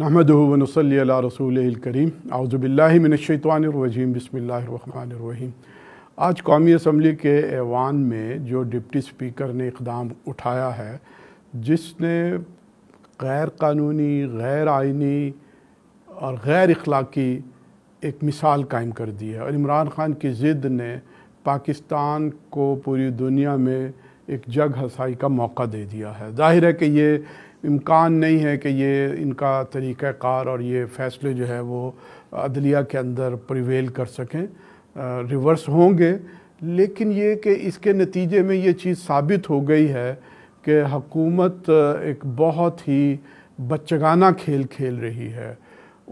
الشيطان الرجيم بسم الله الرحمن बसमीम आज कौमी असम्बली के ऐवान में जो डिप्टी स्पीकर ने इकदाम उठाया है जिसने गैर कानूनी गैर आइनी और गैर अखलाक़ी एक मिसाल कायम कर दी है और इमरान ख़ान की ज़िद ने पाकिस्तान को पूरी दुनिया में एक जग हसाई का मौका दे दिया है जाहिर है कि ये इम्कान नहीं है कि ये इनका तरीक़ाकार और ये फ़ैसले जो है वो अदलिया के अंदर प्रिवेल कर सकें रिवर्स होंगे लेकिन ये कि इसके नतीजे में ये चीज़ साबित हो गई है कि हकूमत एक बहुत ही बच्चगाना खेल खेल रही है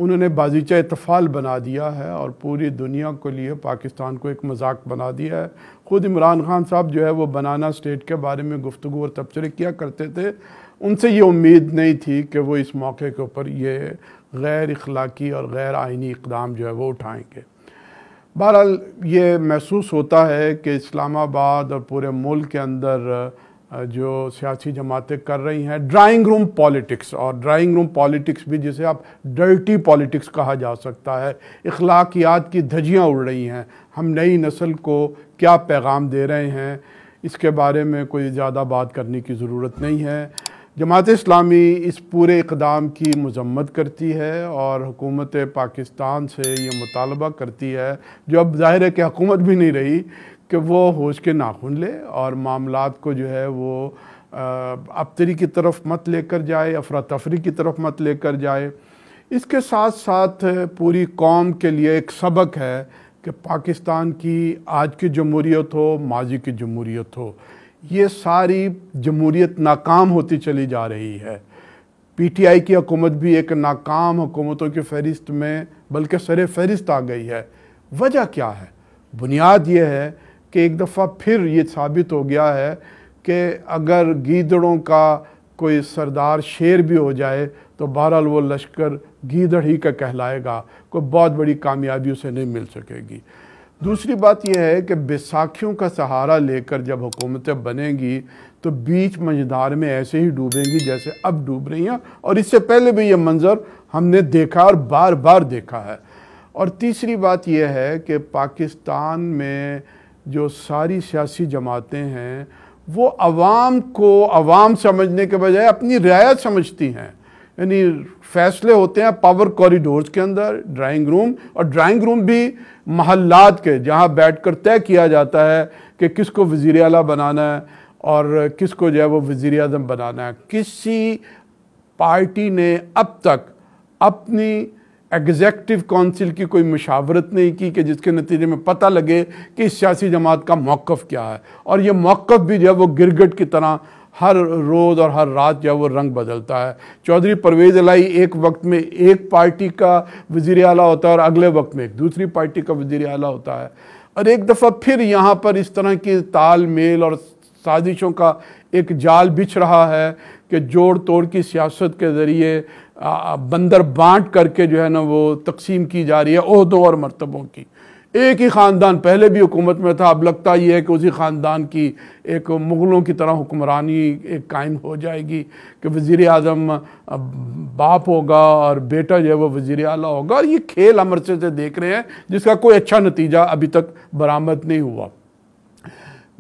उन्होंने बाजीचा इतफ़ाल बना दिया है और पूरी दुनिया को लिए पाकिस्तान को एक मजाक बना दिया है ख़ुद इमरान खान साहब जो है वो बनाना स्टेट के बारे में गुफ्तु और तबसरे किया करते थे उनसे ये उम्मीद नहीं थी कि वो इस मौके के ऊपर ये गैर अखलाक़ी और गैर आइनी इकदाम जो है वो उठाएँगे बहरहाल ये महसूस होता है कि इस्लामाबाद और पूरे मुल्क के अंदर जो सियासी जमातें कर रही हैं ड्राइंग रूम पॉलिटिक्स और ड्राइंग रूम पॉलिटिक्स भी जिसे आप डर्टी पॉलिटिक्स कहा जा सकता है अखलाकियात की धजियाँ उड़ रही हैं हम नई नस्ल को क्या पैगाम दे रहे हैं इसके बारे में कोई ज़्यादा बात करने की ज़रूरत नहीं है जमात इस्लामी इस पूरे इकदाम की मजम्मत करती है और हुकूमत पाकिस्तान से ये मुतालबा करती है जो अब जाहिर है कि हुकूमत भी नहीं रही कि वो होश के नाखून ले और मामला को जो है वो अबतरी की तरफ मत लेकर जाए अफरा तफरी की तरफ मत लेकर जाए इसके साथ साथ पूरी कौम के लिए एक सबक है कि पाकिस्तान की आज की जमहूरीत हो माजी की जमहूरीत हो ये सारी जमहूरीत नाकाम होती चली जा रही है पीटीआई की हकूमत भी एक नाकाम हुकूमतों की फहरिस्त में बल्कि सर फहरिस्त आ गई है वजह क्या है बुनियाद यह है कि एक दफ़ा फिर ये साबित हो गया है कि अगर गीदड़ों का कोई सरदार शेर भी हो जाए तो बहरहाल वो लश्कर गीदड़ ही का कहलाएगा कोई बहुत बड़ी कामयाबी उसे नहीं मिल सकेगी दूसरी बात यह है कि बैसाखियों का सहारा लेकर जब हुकूमतें बनेंगी तो बीच मझदार में ऐसे ही डूबेंगी जैसे अब डूब रही हैं और इससे पहले भी ये मंज़र हमने देखा और बार बार देखा है और तीसरी बात यह है कि पाकिस्तान में जो सारी सियासी जमातें हैं वो अवाम को अवाम समझने के बजाय अपनी रियायत समझती हैं यानी फैसले होते हैं पावर कॉरिडोर्स के अंदर ड्राइंग रूम और ड्राइंग रूम भी महल्लात के जहाँ बैठकर तय किया जाता है कि किसको वज़ी अला बनाना है और किसको जो है वो वज़ी अजम बनाना है किसी पार्टी ने अब तक अपनी एग्जेक्टिव काउंसिल की कोई मशावरत नहीं की कि जिसके नतीजे में पता लगे कि इस सियासी जमात का मौक़ क्या है और ये मौक़ भी जो है वो गिरगट की तरह हर रोज़ और हर रात जो है वो रंग बदलता है चौधरी परवेज़ अलाई एक वक्त में एक पार्टी का वज़ी अला होता है और अगले वक्त में एक दूसरी पार्टी का वज़ी अला होता है और एक दफ़ा फिर यहाँ पर इस तरह की ताल मेल और साजिशों का एक जाल बिछ रहा है कि जोड़ तोड़ की सियासत के ज़रिए बंदर बांट करके जो है ना वो तकसीम की जा रही है अहदों और मरतबों की एक ही ख़ानदान पहले भी हुकूमत में था अब लगता ही है कि उसी ख़ानदान की एक मुग़लों की तरह हुक्मरानी एक कायम हो जाएगी कि वज़ी अजम बाप होगा और बेटा जो है वो वज़ी अला होगा और ये खेल हम अरसे से देख रहे हैं जिसका कोई अच्छा नतीजा अभी तक बरामद नहीं हुआ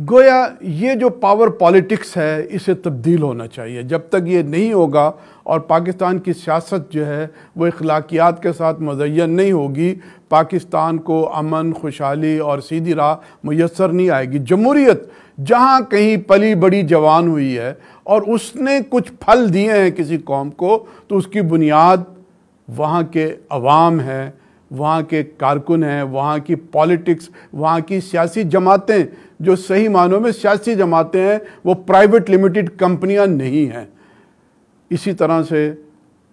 गोया ये जो पावर पॉलिटिक्स है इसे तब्दील होना चाहिए जब तक ये नहीं होगा और पाकिस्तान की सियासत जो है वो अखलाकियात के साथ मुजैन नहीं होगी पाकिस्तान को अमन खुशहाली और सीधी राह मैसर नहीं आएगी जमहूरीत जहाँ कहीं पली बड़ी जवान हुई है और उसने कुछ फल दिए हैं किसी कौम को तो उसकी बुनियाद वहाँ के अवाम हैं वहाँ के कारकुन हैं वहाँ की पॉलिटिक्स वहाँ की सियासी जमातें जो सही मानों में सियासी जमातें हैं वो प्राइवेट लिमिटेड कंपनियाँ नहीं हैं इसी तरह से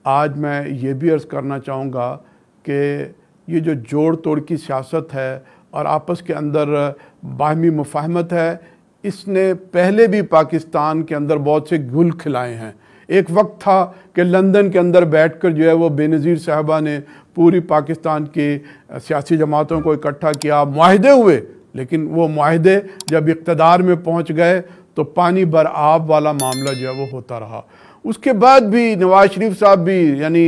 आज मैं ये भी अर्ज़ करना चाहूँगा कि ये जो जोड़ तोड़ की सियासत है और आपस के अंदर बाहमी मुफाहमत है इसने पहले भी पाकिस्तान के अंदर बहुत से गुल खिलाए हैं एक वक्त था कि लंदन के अंदर बैठकर जो है वो बेनज़ीर साहबा ने पूरी पाकिस्तान की सियासी जमातों को इकट्ठा किया माहदे हुए लेकिन वो माहदे जब इकतदार में पहुँच गए तो पानी भर आब वाला मामला जो है वो होता रहा उसके बाद भी नवाज शरीफ साहब भी यानी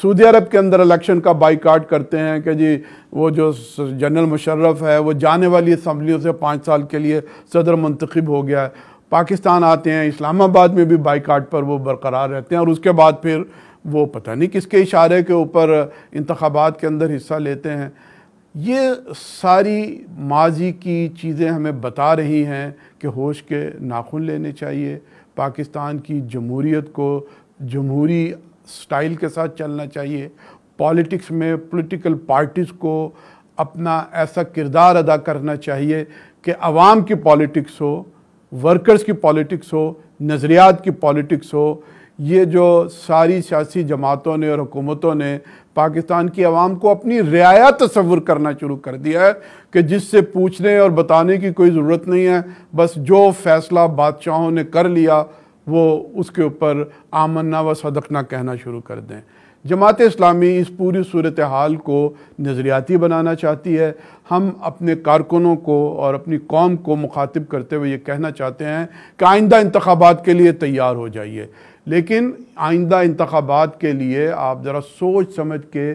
सऊदी अरब के अंदर इलेक्शन का बाईकाट करते हैं कि जी वो जो जनरल मुशर्रफ है वो जाने वाली असम्बलियों से पाँच साल के लिए सदर मंतखब हो गया है पाकिस्तान आते हैं इस्लामाबाद में भी बाईकाट पर वो बरकरार रहते हैं और उसके बाद फिर वो पता नहीं किसके इशारे के ऊपर इंतबात के अंदर हिस्सा लेते हैं ये सारी माजी की चीज़ें हमें बता रही हैं कि होश के नाखून लेने चाहिए पाकिस्तान की जमहूरीत को जमहूरी स्टाइल के साथ चलना चाहिए पॉलिटिक्स में पॉलिटिकल पार्टीज़ को अपना ऐसा किरदार अदा करना चाहिए कि आवाम की पॉलिटिक्स हो वर्कर्स की पॉलिटिक्स हो नज़रियात की पॉलिटिक्स हो ये जो सारी सियासी जमातों ने और हुकूमतों ने पाकिस्तान की आवाम को अपनी रियाया तस्वुर करना शुरू कर दिया है कि जिससे पूछने और बताने की कोई ज़रूरत नहीं है बस जो फैसला बादशाहों ने कर लिया वो उसके ऊपर आमन्ना व सदकना कहना शुरू कर दें जमात इस्लामी इस पूरी सूरत हाल को नज़रियाती बनाना चाहती है हम अपने कारकुनों को और अपनी कौम को मुखातिब करते हुए ये कहना चाहते हैं कि आइंदा इंतबात के लिए तैयार हो जाइए लेकिन आइंदा इंतबात के लिए आप ज़रा सोच समझ के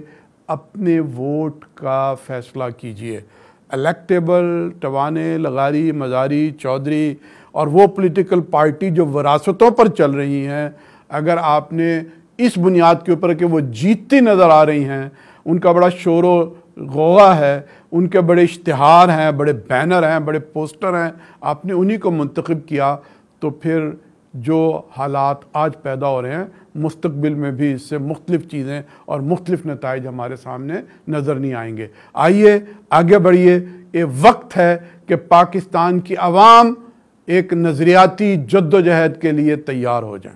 अपने वोट का फ़ैसला कीजिए अलेक्टेबल टवाने लगारी मजारी चौधरी और वो पॉलिटिकल पार्टी जो वरासतों पर चल रही हैं अगर आपने इस बुनियाद के ऊपर कि वो जीतती नज़र आ रही हैं उनका बड़ा शोर गोवा है उनके बड़े इश्तहार हैं बड़े बैनर हैं बड़े पोस्टर हैं आपने उन्हीं को मंतखब किया तो फिर जो हालात आज पैदा हो रहे हैं मुस्तबिल में भी इससे मुख्तलिफ चीज़ें और मुख्तलिफ नतज हमारे सामने नज़र नहीं आएंगे आइए आगे बढ़िए ये वक्त है कि पाकिस्तान की आवाम एक नज़रियाती जद्दोजहद के लिए तैयार हो जाए